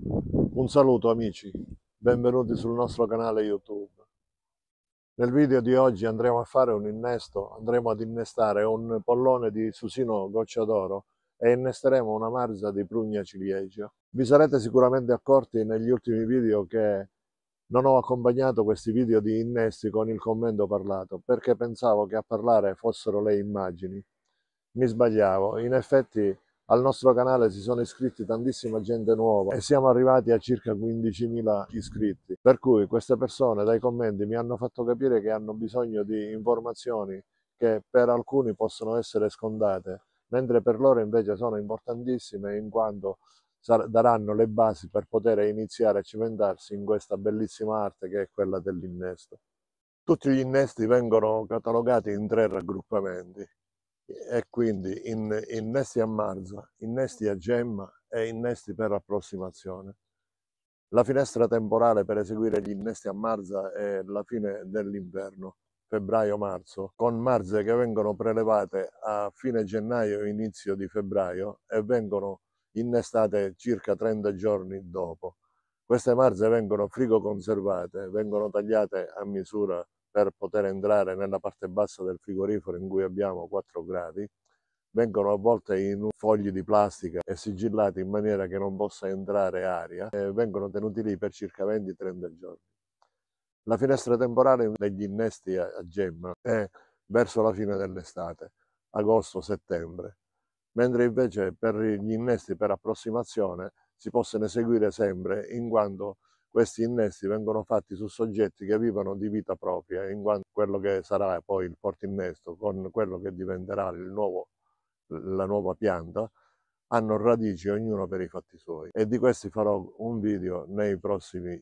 Un saluto amici, benvenuti sul nostro canale YouTube. Nel video di oggi andremo a fare un innesto, andremo ad innestare un pollone di susino goccia d'oro e innesteremo una marza di prugna ciliegia. Vi sarete sicuramente accorti negli ultimi video che non ho accompagnato questi video di innesti con il commento parlato perché pensavo che a parlare fossero le immagini. Mi sbagliavo, in effetti al nostro canale si sono iscritti tantissima gente nuova e siamo arrivati a circa 15.000 iscritti, per cui queste persone dai commenti mi hanno fatto capire che hanno bisogno di informazioni che per alcuni possono essere scontate, mentre per loro invece sono importantissime in quanto daranno le basi per poter iniziare a cimentarsi in questa bellissima arte che è quella dell'innesto. Tutti gli innesti vengono catalogati in tre raggruppamenti e quindi in, innesti a marzo, innesti a gemma e innesti per approssimazione. La finestra temporale per eseguire gli innesti a marzo è la fine dell'inverno, febbraio-marzo, con marze che vengono prelevate a fine gennaio inizio di febbraio e vengono innestate circa 30 giorni dopo. Queste marze vengono frigo conservate, vengono tagliate a misura per poter entrare nella parte bassa del frigorifero in cui abbiamo 4 gradi, vengono avvolte in fogli di plastica e sigillati in maniera che non possa entrare aria e vengono tenuti lì per circa 20-30 giorni. La finestra temporale degli innesti a gemma è verso la fine dell'estate, agosto-settembre, mentre invece per gli innesti per approssimazione si possono eseguire sempre in quanto questi innesti vengono fatti su soggetti che vivono di vita propria, in quanto quello che sarà poi il porto innesto con quello che diventerà nuovo, la nuova pianta, hanno radici ognuno per i fatti suoi e di questi farò un video nei prossimi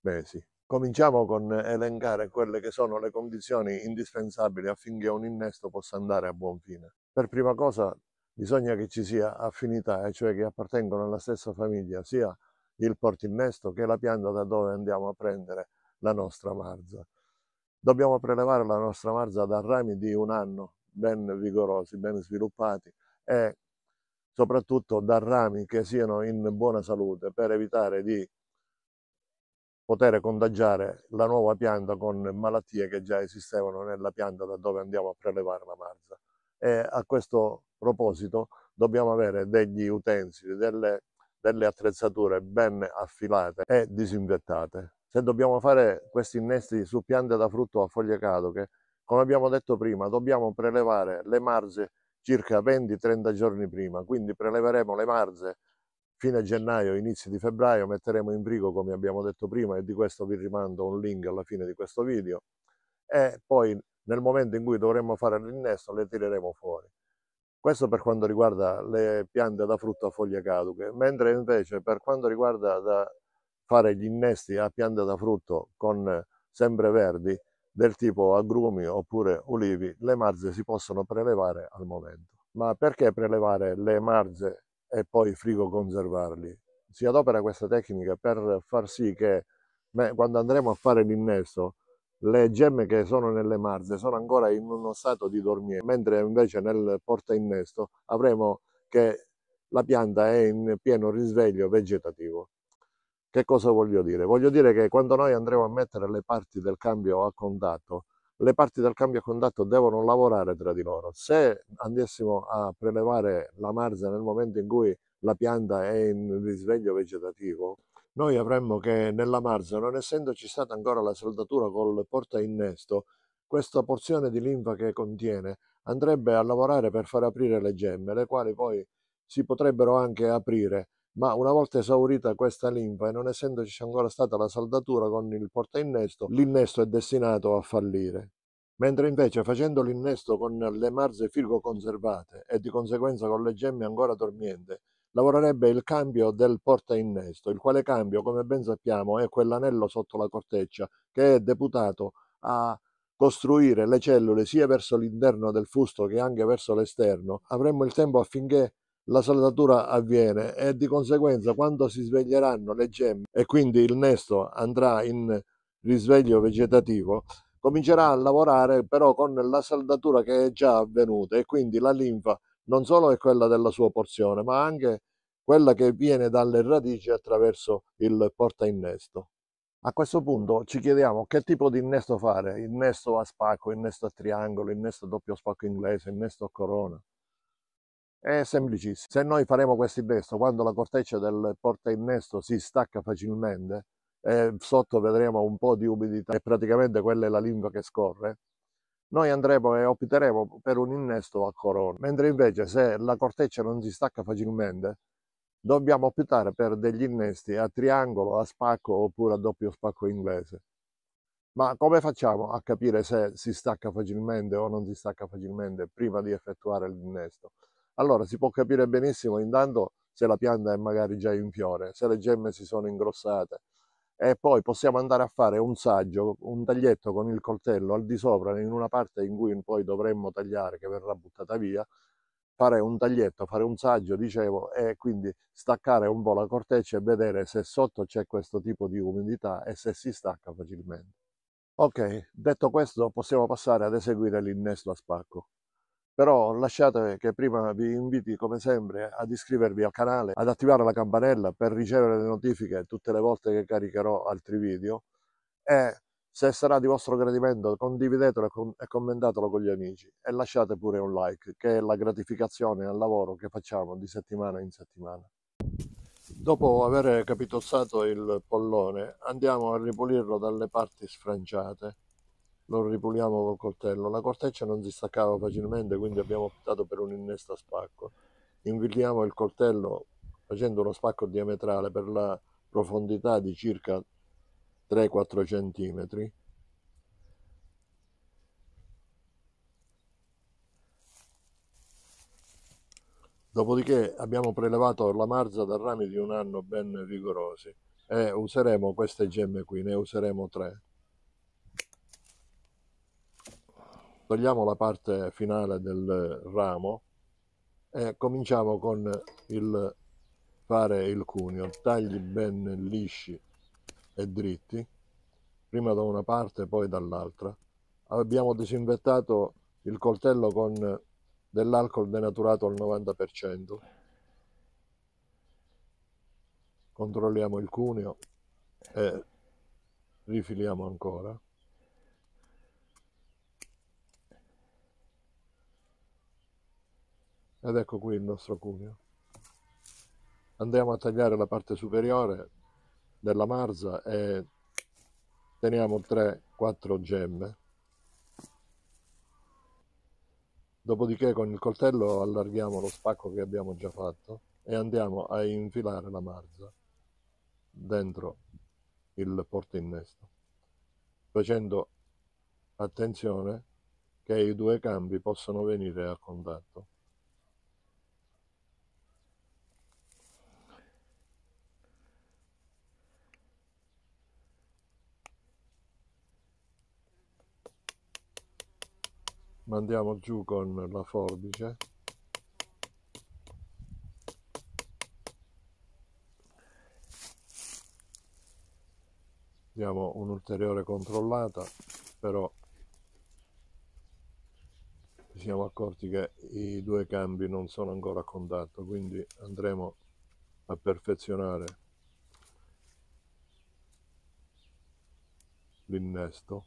mesi. Cominciamo con elencare quelle che sono le condizioni indispensabili affinché un innesto possa andare a buon fine. Per prima cosa bisogna che ci sia affinità, e cioè che appartengono alla stessa famiglia, sia il portinnesto, che è la pianta da dove andiamo a prendere la nostra marza. Dobbiamo prelevare la nostra marza da rami di un anno, ben vigorosi, ben sviluppati e soprattutto da rami che siano in buona salute per evitare di poter contagiare la nuova pianta con malattie che già esistevano nella pianta da dove andiamo a prelevare la marza. E a questo proposito dobbiamo avere degli utensili, delle delle attrezzature ben affilate e disinfettate. Se dobbiamo fare questi innesti su piante da frutto a foglie caduche, come abbiamo detto prima, dobbiamo prelevare le marze circa 20-30 giorni prima, quindi preleveremo le marze fine gennaio, inizio di febbraio, metteremo in frigo come abbiamo detto prima e di questo vi rimando un link alla fine di questo video e poi nel momento in cui dovremo fare l'innesto le tireremo fuori. Questo per quanto riguarda le piante da frutto a foglie caduche, mentre invece per quanto riguarda da fare gli innesti a piante da frutto con sempreverdi del tipo agrumi oppure ulivi, le marze si possono prelevare al momento. Ma perché prelevare le marze e poi frigo conservarli? Si adopera questa tecnica per far sì che quando andremo a fare l'innesto le gemme che sono nelle marze sono ancora in uno stato di dormire, mentre invece nel porta innesto avremo che la pianta è in pieno risveglio vegetativo. Che cosa voglio dire? Voglio dire che quando noi andremo a mettere le parti del cambio a contatto, le parti del cambio a contatto devono lavorare tra di loro. Se andessimo a prelevare la marza nel momento in cui la pianta è in risveglio vegetativo, noi avremmo che nella marza, non essendoci stata ancora la saldatura col porta innesto, questa porzione di linfa che contiene andrebbe a lavorare per far aprire le gemme, le quali poi si potrebbero anche aprire, ma una volta esaurita questa linfa e non essendoci ancora stata la saldatura con il porta innesto, l'innesto è destinato a fallire. Mentre invece facendo l'innesto con le marze firgo conservate e di conseguenza con le gemme ancora dormiente, lavorerebbe il cambio del porta innesto, il quale cambio, come ben sappiamo, è quell'anello sotto la corteccia che è deputato a costruire le cellule sia verso l'interno del fusto che anche verso l'esterno. Avremo il tempo affinché la saldatura avviene e di conseguenza quando si sveglieranno le gemme e quindi il nesto andrà in risveglio vegetativo, comincerà a lavorare però con la saldatura che è già avvenuta e quindi la linfa non solo è quella della sua porzione, ma anche quella che viene dalle radici attraverso il porta innesto. A questo punto ci chiediamo che tipo di innesto fare, innesto a spacco, innesto a triangolo, innesto a doppio spacco inglese, innesto a corona. È semplicissimo. Se noi faremo questo innesto quando la corteccia del porta innesto si stacca facilmente, e eh, sotto vedremo un po' di umidità e praticamente quella è la lingua che scorre, noi andremo e opteremo per un innesto a corona, mentre invece se la corteccia non si stacca facilmente, dobbiamo optare per degli innesti a triangolo, a spacco oppure a doppio spacco inglese. Ma come facciamo a capire se si stacca facilmente o non si stacca facilmente prima di effettuare l'innesto? Allora si può capire benissimo intanto se la pianta è magari già in fiore, se le gemme si sono ingrossate e poi possiamo andare a fare un saggio, un taglietto con il coltello al di sopra in una parte in cui poi dovremmo tagliare che verrà buttata via fare un taglietto, fare un saggio, dicevo, e quindi staccare un po' la corteccia e vedere se sotto c'è questo tipo di umidità e se si stacca facilmente. Ok, detto questo possiamo passare ad eseguire l'innesto a spacco. Però lasciate che prima vi inviti come sempre ad iscrivervi al canale, ad attivare la campanella per ricevere le notifiche tutte le volte che caricherò altri video e se sarà di vostro gradimento condividetelo e commentatelo con gli amici e lasciate pure un like, che è la gratificazione al lavoro che facciamo di settimana in settimana. Dopo aver capitozzato il pollone andiamo a ripulirlo dalle parti sfranciate. Lo ripuliamo col coltello. La corteccia non si staccava facilmente quindi abbiamo optato per un innesto a spacco. Inviliamo il coltello facendo uno spacco diametrale per la profondità di circa 3-4 centimetri Dopodiché abbiamo prelevato la marza da rami di un anno ben vigorosi e useremo queste gemme qui, ne useremo tre. Togliamo la parte finale del ramo e cominciamo con il fare il cuneo, tagli ben lisci e dritti, prima da una parte e poi dall'altra. Abbiamo disinfettato il coltello con dell'alcol denaturato al 90%. Controlliamo il cuneo e rifiliamo ancora. Ed ecco qui il nostro cuneo. Andiamo a tagliare la parte superiore della marza e teniamo 3-4 gemme. Dopodiché con il coltello allarghiamo lo spacco che abbiamo già fatto e andiamo a infilare la marza dentro il portinnesto, facendo attenzione che i due cambi possano venire a contatto. mandiamo giù con la forbice diamo un'ulteriore controllata però ci siamo accorti che i due cambi non sono ancora a contatto quindi andremo a perfezionare l'innesto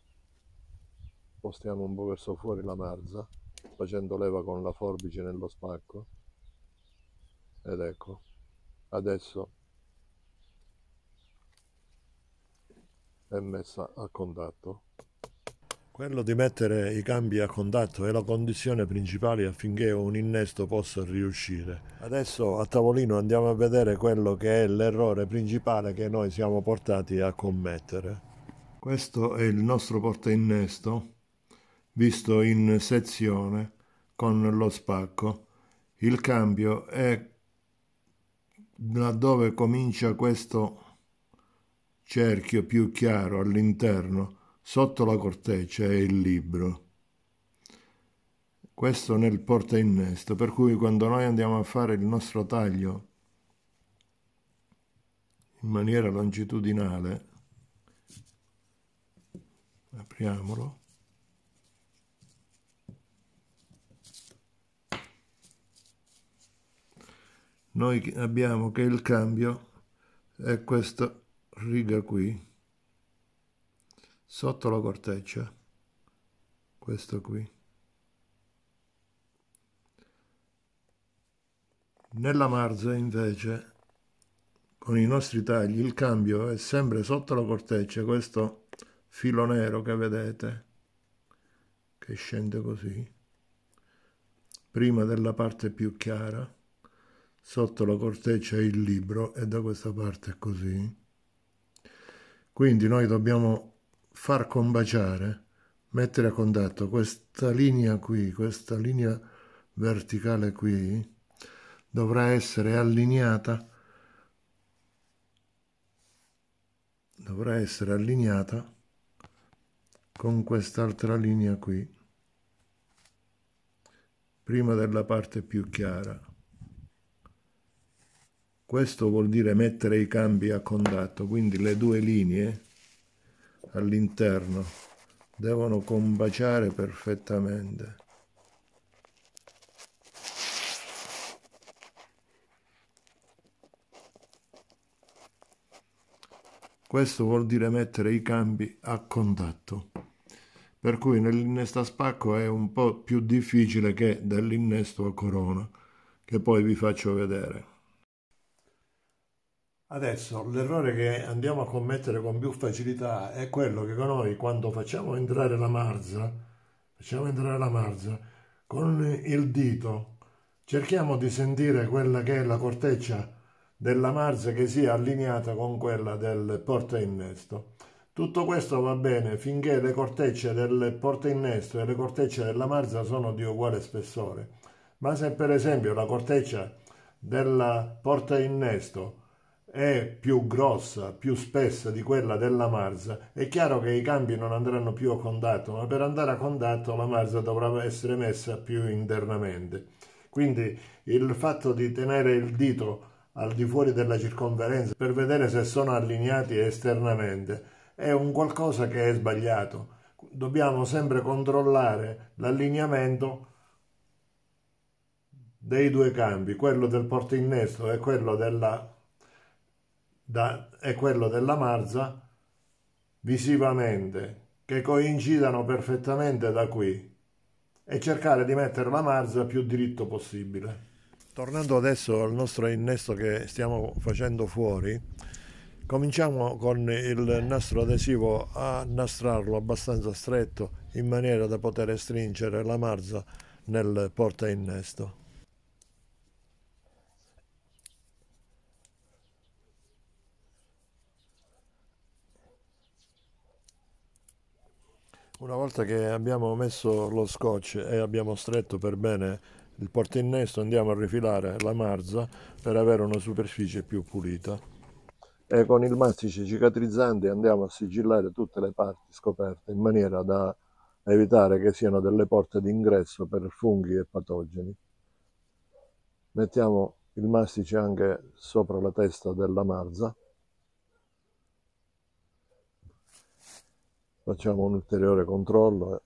spostiamo un po' verso fuori la marza facendo leva con la forbice nello spacco ed ecco adesso è messa a contatto quello di mettere i cambi a contatto è la condizione principale affinché un innesto possa riuscire. Adesso a tavolino andiamo a vedere quello che è l'errore principale che noi siamo portati a commettere. Questo è il nostro portainnesto visto in sezione con lo spacco. Il cambio è laddove comincia questo cerchio più chiaro all'interno, sotto la corteccia e il libro. Questo nel porta innesto, per cui quando noi andiamo a fare il nostro taglio in maniera longitudinale, apriamolo, noi abbiamo che il cambio è questa riga qui, sotto la corteccia, questo qui. Nella marza invece, con i nostri tagli, il cambio è sempre sotto la corteccia, questo filo nero che vedete, che scende così, prima della parte più chiara sotto la corteccia il libro e da questa parte così. Quindi noi dobbiamo far combaciare, mettere a contatto questa linea qui, questa linea verticale qui, dovrà essere allineata, dovrà essere allineata con quest'altra linea qui, prima della parte più chiara. Questo vuol dire mettere i cambi a contatto, quindi le due linee all'interno devono combaciare perfettamente. Questo vuol dire mettere i cambi a contatto. Per cui nell'innesto a spacco è un po' più difficile che dell'innesto a corona, che poi vi faccio vedere. Adesso l'errore che andiamo a commettere con più facilità è quello che noi quando facciamo entrare la marza, facciamo entrare la marza con il dito, cerchiamo di sentire quella che è la corteccia della marza che sia allineata con quella del porta innesto. Tutto questo va bene finché le cortecce del porta innesto e le cortecce della marza sono di uguale spessore, ma se per esempio la corteccia della porta innesto è più grossa, più spessa di quella della Marsa, è chiaro che i campi non andranno più a contatto, ma per andare a contatto la Marsa dovrà essere messa più internamente. Quindi il fatto di tenere il dito al di fuori della circonferenza per vedere se sono allineati esternamente è un qualcosa che è sbagliato. Dobbiamo sempre controllare l'allineamento dei due campi, quello del porto innesto e quello della da, e quello della Marza visivamente, che coincidano perfettamente da qui e cercare di mettere la Marza più diritto possibile. Tornando adesso al nostro innesto che stiamo facendo fuori, cominciamo con il nastro adesivo a nastrarlo abbastanza stretto in maniera da poter stringere la Marza nel porta innesto. Una volta che abbiamo messo lo scotch e abbiamo stretto per bene il portinnesto andiamo a rifilare la marza per avere una superficie più pulita e con il mastice cicatrizzante andiamo a sigillare tutte le parti scoperte in maniera da evitare che siano delle porte d'ingresso per funghi e patogeni. Mettiamo il mastice anche sopra la testa della marza facciamo un ulteriore controllo eh.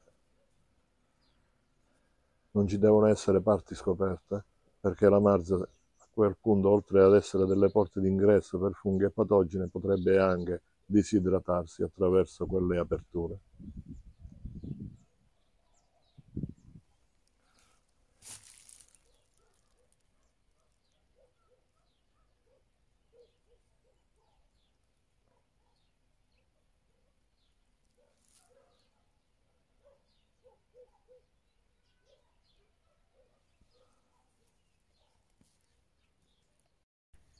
non ci devono essere parti scoperte perché la marza a quel punto oltre ad essere delle porte d'ingresso per funghi e patogene potrebbe anche disidratarsi attraverso quelle aperture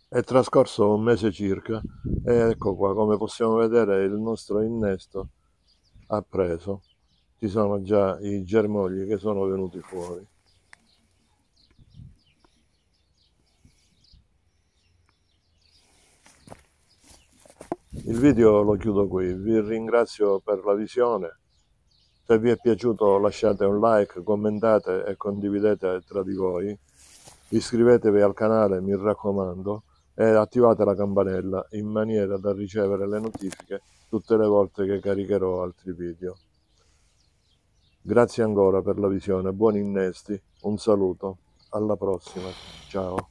È trascorso un mese circa e ecco qua, come possiamo vedere, il nostro innesto ha preso. Ci sono già i germogli che sono venuti fuori. Il video lo chiudo qui, vi ringrazio per la visione, se vi è piaciuto lasciate un like, commentate e condividete tra di voi, iscrivetevi al canale mi raccomando e attivate la campanella in maniera da ricevere le notifiche tutte le volte che caricherò altri video. Grazie ancora per la visione, buoni innesti, un saluto, alla prossima, ciao.